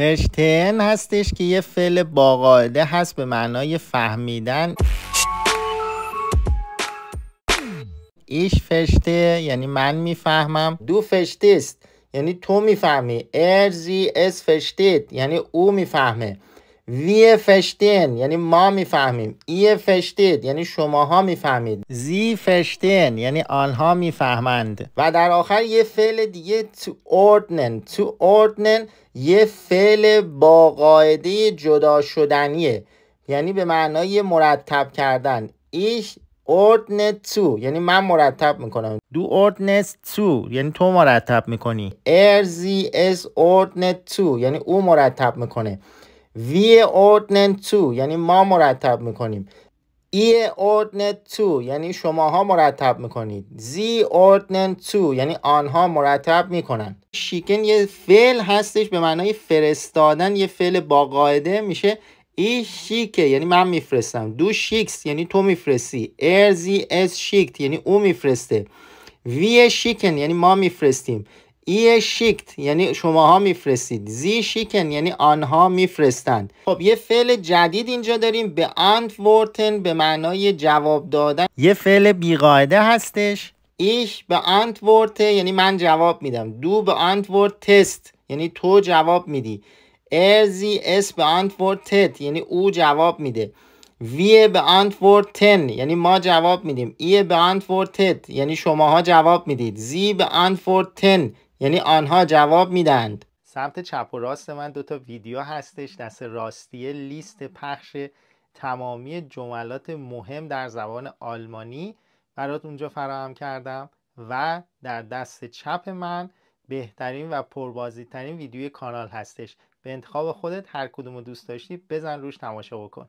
فشتن هستش که یه فعل باقاعده هست به معنای فهمیدن ایش فشته یعنی من میفهمم دو فشتیست یعنی تو میفهمی ارزی اس فشتید یعنی او میفهمه وی فشتین یعنی ما میفهمیم ای فشتید یعنی شماها میفهمید زی فشتین یعنی آنها میفهمند و در آخر یه فعل دیگه تو اردنن تو اردنن یه فعل با قاعده جدا شدنیه یعنی به معنای مرتب کردن ایش اردن تو یعنی من مرتب میکنم دو اردنس تو یعنی تو مرتب میکنی ارزی از اردن تو یعنی او مرتب میکنه وی ordinate تو یعنی ما مرتب میکنیم ای e ordnet تو یعنی شماها مرتب میکنید زی ordinate تو یعنی آنها مرتب میکنن شیکن یه فعل هستش به معنای فرستادن یه فعل با قاعده میشه ای e شیکه یعنی من میفرستم دو شیکس یعنی تو میفرستی ارزی از شیکت یعنی او میفرسته وی شیکن یعنی ما میفرستیم ای شیکت یعنی شماها میفرستید زی شیکن یعنی آنها میفرستند خب یه فعل جدید اینجا داریم به آنت ورتن به معنای جواب دادن یه فعل بیقاعده هستش ایش به آنت ورته یعنی من جواب میدم دو به آنت ورت تست یعنی تو جواب میدی ارزی اس به آنت ورت یعنی او جواب میده وی به ورت تن یعنی ما جواب میدیم ای به آنت تت یعنی شماها جواب میدید زی به ورت تن یعنی آنها جواب میدند سمت چپ و راست من دوتا ویدیو هستش دست راستی لیست پخش تمامی جملات مهم در زبان آلمانی برات اونجا فراهم کردم و در دست چپ من بهترین و پربازیترین ویدیوی کانال هستش به انتخاب خودت هر کدوم دوست داشتی بزن روش تماشا بکن